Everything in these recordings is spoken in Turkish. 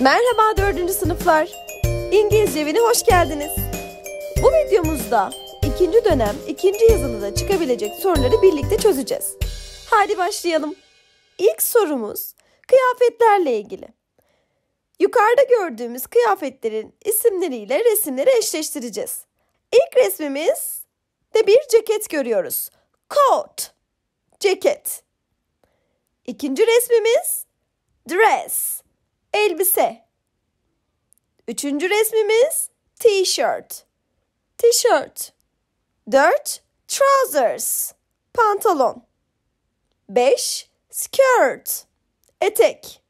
Merhaba dördüncü sınıflar. İngilizce evine hoş geldiniz. Bu videomuzda ikinci dönem ikinci yazılıda çıkabilecek soruları birlikte çözeceğiz. Hadi başlayalım. İlk sorumuz kıyafetlerle ilgili. Yukarıda gördüğümüz kıyafetlerin isimleriyle resimleri eşleştireceğiz. İlk resmimiz de bir ceket görüyoruz. Coat, ceket. İkinci resmimiz dress, elbise. Üçüncü resmimiz t-shirt. T-shirt. Dört, trousers, pantolon Beş, skirt, etek.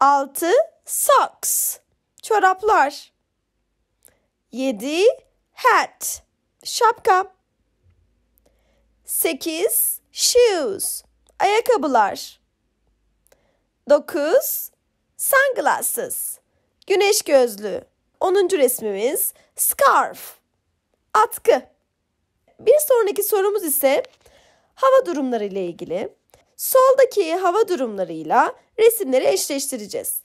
Altı, socks, çoraplar. Yedi, hat, şapka. Sekiz, shoes, ayakkabılar. Dokuz, Sunglasses. Güneş gözlüğü. Onuncu resmimiz scarf. Atkı. Bir sonraki sorumuz ise hava durumları ile ilgili. Soldaki hava durumlarıyla resimleri eşleştireceğiz.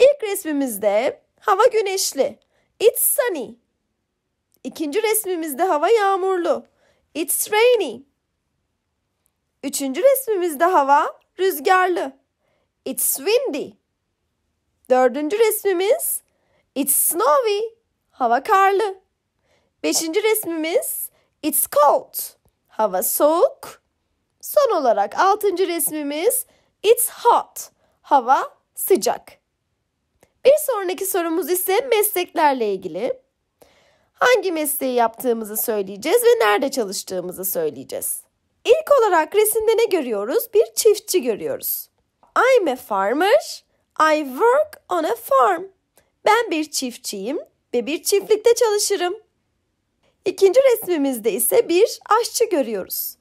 İlk resmimizde hava güneşli. It's sunny. İkinci resmimizde hava yağmurlu. It's rainy. Üçüncü resmimizde hava rüzgarlı. It's windy. Dördüncü resmimiz It's snowy. Hava karlı. Beşinci resmimiz It's cold. Hava soğuk. Son olarak altıncı resmimiz It's hot. Hava sıcak. Bir sonraki sorumuz ise mesleklerle ilgili. Hangi mesleği yaptığımızı söyleyeceğiz ve nerede çalıştığımızı söyleyeceğiz. İlk olarak resimde ne görüyoruz? Bir çiftçi görüyoruz. I'm a farmer. I work on a farm. Ben bir çiftçiyim ve bir çiftlikte çalışırım. İkinci resmimizde ise bir aşçı görüyoruz.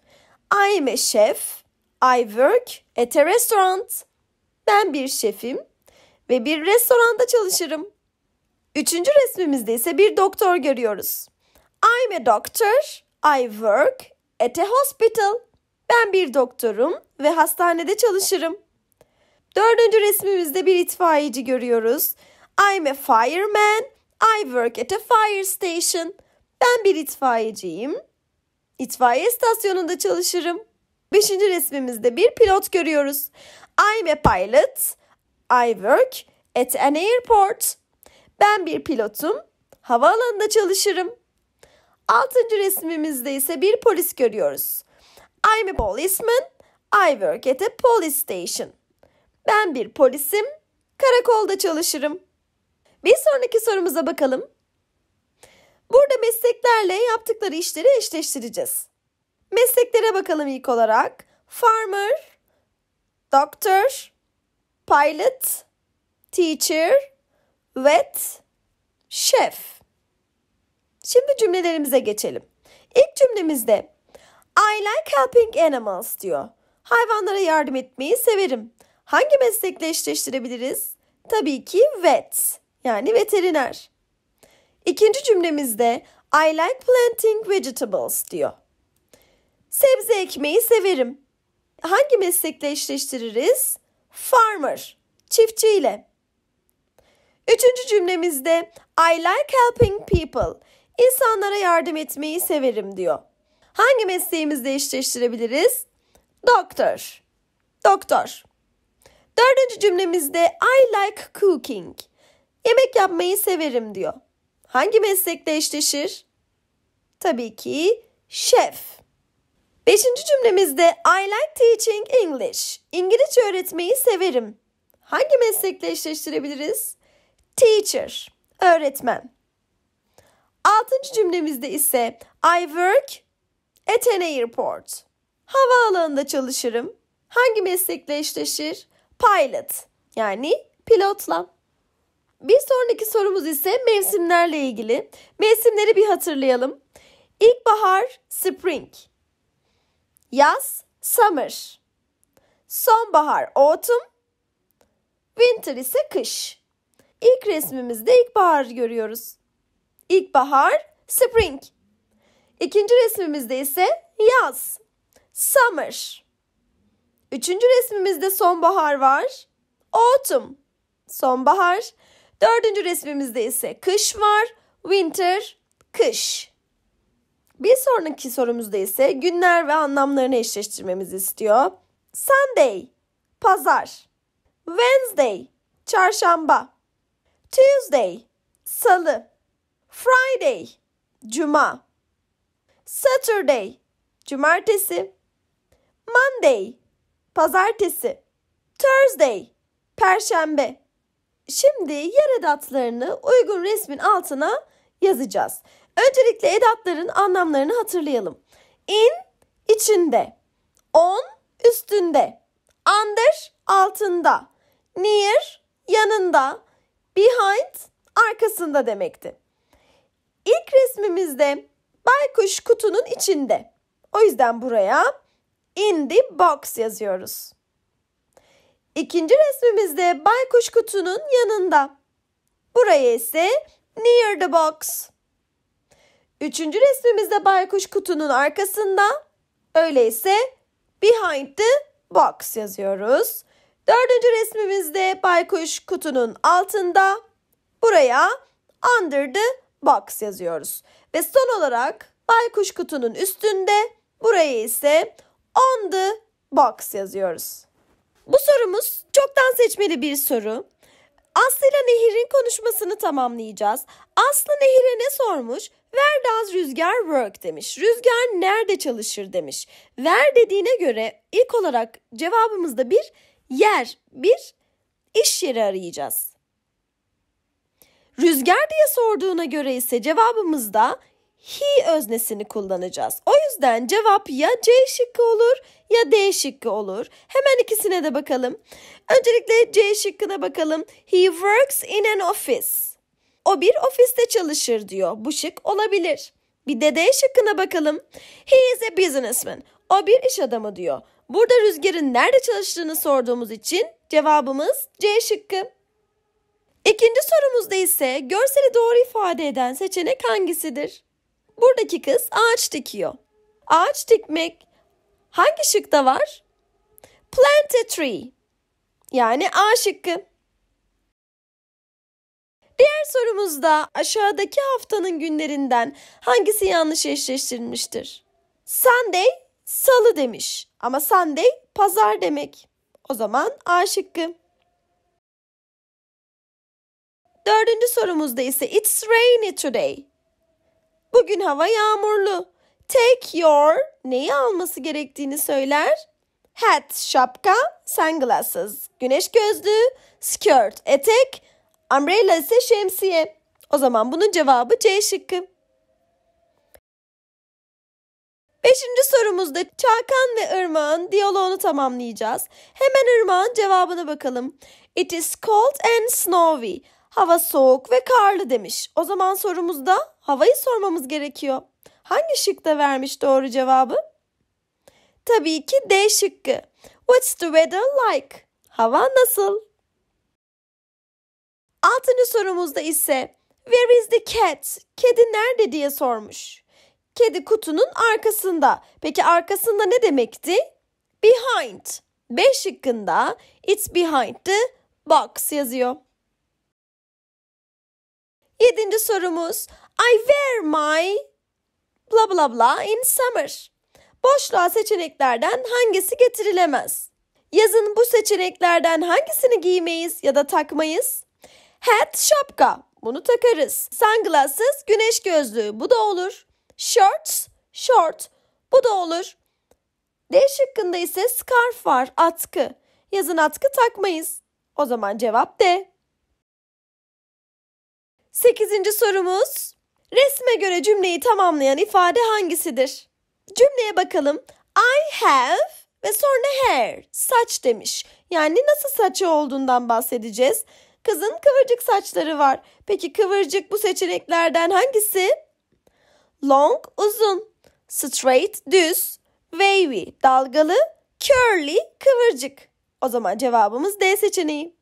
I am a chef. I work at a restaurant. Ben bir şefim ve bir restoranda çalışırım. Üçüncü resmimizde ise bir doktor görüyoruz. I'm a doctor. I work at a hospital. Ben bir doktorum ve hastanede çalışırım. Dördüncü resmimizde bir itfaiyeci görüyoruz. I'm a fireman. I work at a fire station. Ben bir itfaiyeciyim. İtfaiye istasyonunda çalışırım. Beşinci resmimizde bir pilot görüyoruz. I'm a pilot. I work at an airport. Ben bir pilotum. Havaalanında çalışırım. Altıncı resmimizde ise bir polis görüyoruz. I'm a policeman. I work at a police station. Ben bir polisim, karakolda çalışırım. Bir sonraki sorumuza bakalım. Burada mesleklerle yaptıkları işleri eşleştireceğiz. Mesleklere bakalım ilk olarak. Farmer, doctor, pilot, teacher, vet, chef. Şimdi cümlelerimize geçelim. İlk cümlemizde I like helping animals diyor. Hayvanlara yardım etmeyi severim. Hangi meslekle eşleştirebiliriz? Tabii ki vet yani veteriner. İkinci cümlemizde I like planting vegetables diyor. Sebze ekmeyi severim. Hangi meslekle eşleştiririz? Farmer, çiftçiyle. Üçüncü cümlemizde I like helping people. İnsanlara yardım etmeyi severim diyor. Hangi mesleğimizle eşleştirebiliriz? Doktor. Doktor. Dördüncü cümlemizde I like cooking. Yemek yapmayı severim diyor. Hangi meslekle eşleşir? Tabii ki şef. Beşinci cümlemizde I like teaching English. İngilizce öğretmeyi severim. Hangi meslekle eşleştirebiliriz? Teacher, öğretmen. Altıncı cümlemizde ise I work at an airport. Havaalanında çalışırım. Hangi meslekle eşleşir? pilot yani pilotla. Bir sonraki sorumuz ise mevsimlerle ilgili. Mevsimleri bir hatırlayalım. İlkbahar spring. Yaz summer. Sonbahar autumn. Winter ise kış. İlk resmimizde ilkbahar görüyoruz. İlkbahar spring. İkinci resmimizde ise yaz summer. Üçüncü resmimizde sonbahar var. Autumn, sonbahar. Dördüncü resmimizde ise kış var. Winter, kış. Bir sonraki sorumuzda ise günler ve anlamlarını eşleştirmemizi istiyor. Sunday, pazar. Wednesday, çarşamba. Tuesday, salı. Friday, cuma. Saturday, cumartesi. Monday, pazartesi, Thursday, perşembe. Şimdi yer edatlarını uygun resmin altına yazacağız. Öncelikle edatların anlamlarını hatırlayalım. In içinde, on üstünde, under altında, near yanında, behind arkasında demekti. İlk resmimizde baykuş kutunun içinde. O yüzden buraya in the box yazıyoruz. İkinci resmimizde baykuş kutunun yanında. Buraya ise near the box. Üçüncü resmimizde baykuş kutunun arkasında. Öyleyse behind the box yazıyoruz. Dördüncü resmimizde baykuş kutunun altında. Buraya under the box yazıyoruz. Ve son olarak baykuş kutunun üstünde. Buraya ise on the box yazıyoruz. Bu sorumuz çoktan seçmeli bir soru. Aslı ile Nehir'in konuşmasını tamamlayacağız. Aslı Nehir'e ne sormuş? Where does Rüzgar work demiş. Rüzgar nerede çalışır demiş. Where dediğine göre ilk olarak cevabımızda bir yer, bir iş yeri arayacağız. Rüzgar diye sorduğuna göre ise cevabımızda he öznesini kullanacağız. O yüzden cevap ya C şıkkı olur ya D şıkkı olur. Hemen ikisine de bakalım. Öncelikle C şıkkına bakalım. He works in an office. O bir ofiste çalışır diyor. Bu şık olabilir. Bir de D şıkkına bakalım. He is a businessman. O bir iş adamı diyor. Burada Rüzgar'ın nerede çalıştığını sorduğumuz için cevabımız C şıkkı. İkinci sorumuzda ise görseli doğru ifade eden seçenek hangisidir? Buradaki kız ağaç dikiyor. Ağaç dikmek hangi şıkta var? Plant a tree. Yani A şıkkı. Diğer sorumuzda aşağıdaki haftanın günlerinden hangisi yanlış eşleştirilmiştir? Sunday salı demiş ama Sunday pazar demek. O zaman A şıkkı. Dördüncü sorumuzda ise it's rainy today. Bugün hava yağmurlu. Take your neyi alması gerektiğini söyler. Hat şapka, sunglasses, güneş gözlüğü, skirt etek, umbrella ise şemsiye. O zaman bunun cevabı C şıkkı. Beşinci sorumuzda Çakan ve Irmağın diyaloğunu tamamlayacağız. Hemen Irmağın cevabına bakalım. It is cold and snowy. Hava soğuk ve karlı demiş. O zaman sorumuzda havayı sormamız gerekiyor. Hangi şıkta vermiş doğru cevabı? Tabii ki D şıkkı. What's the weather like? Hava nasıl? Altıncı sorumuzda ise Where is the cat? Kedi nerede diye sormuş. Kedi kutunun arkasında. Peki arkasında ne demekti? Behind. B şıkkında it's behind the box yazıyor. Yedinci sorumuz I wear my bla bla bla in summer. Boşluğa seçeneklerden hangisi getirilemez? Yazın bu seçeneklerden hangisini giymeyiz ya da takmayız? Hat şapka. Bunu takarız. Sunglasses güneş gözlüğü. Bu da olur. Shorts short. Bu da olur. D şıkkında ise scarf var. Atkı. Yazın atkı takmayız. O zaman cevap D. Sekizinci sorumuz Resme göre cümleyi tamamlayan ifade hangisidir? Cümleye bakalım. I have ve sonra hair, saç demiş. Yani nasıl saçı olduğundan bahsedeceğiz. Kızın kıvırcık saçları var. Peki kıvırcık bu seçeneklerden hangisi? Long, uzun. Straight, düz. Wavy, dalgalı. Curly, kıvırcık. O zaman cevabımız D seçeneği.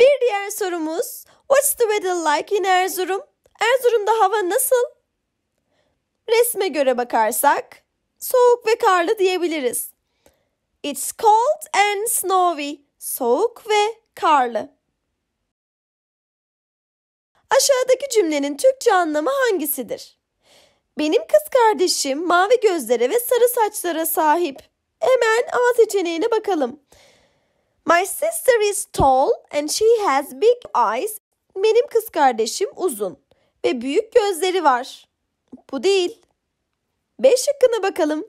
Bir diğer sorumuz What's the weather like in Erzurum? Erzurum'da hava nasıl? Resme göre bakarsak soğuk ve karlı diyebiliriz. It's cold and snowy. Soğuk ve karlı. Aşağıdaki cümlenin Türkçe anlamı hangisidir? Benim kız kardeşim mavi gözlere ve sarı saçlara sahip. Hemen A seçeneğine bakalım. My sister is tall and she has big eyes. Benim kız kardeşim uzun ve büyük gözleri var. Bu değil. B şıkkına bakalım.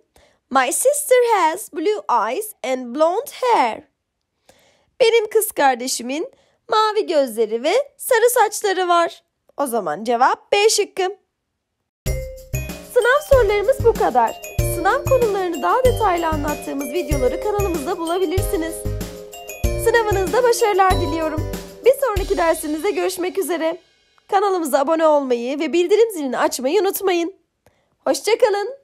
My sister has blue eyes and blonde hair. Benim kız kardeşimin mavi gözleri ve sarı saçları var. O zaman cevap B şıkkı. Sınav sorularımız bu kadar. Sınav konularını daha detaylı anlattığımız videoları kanalımızda bulabilirsiniz. Sınavınızda başarılar diliyorum. Bir sonraki dersimizde görüşmek üzere. Kanalımıza abone olmayı ve bildirim zilini açmayı unutmayın. Hoşçakalın.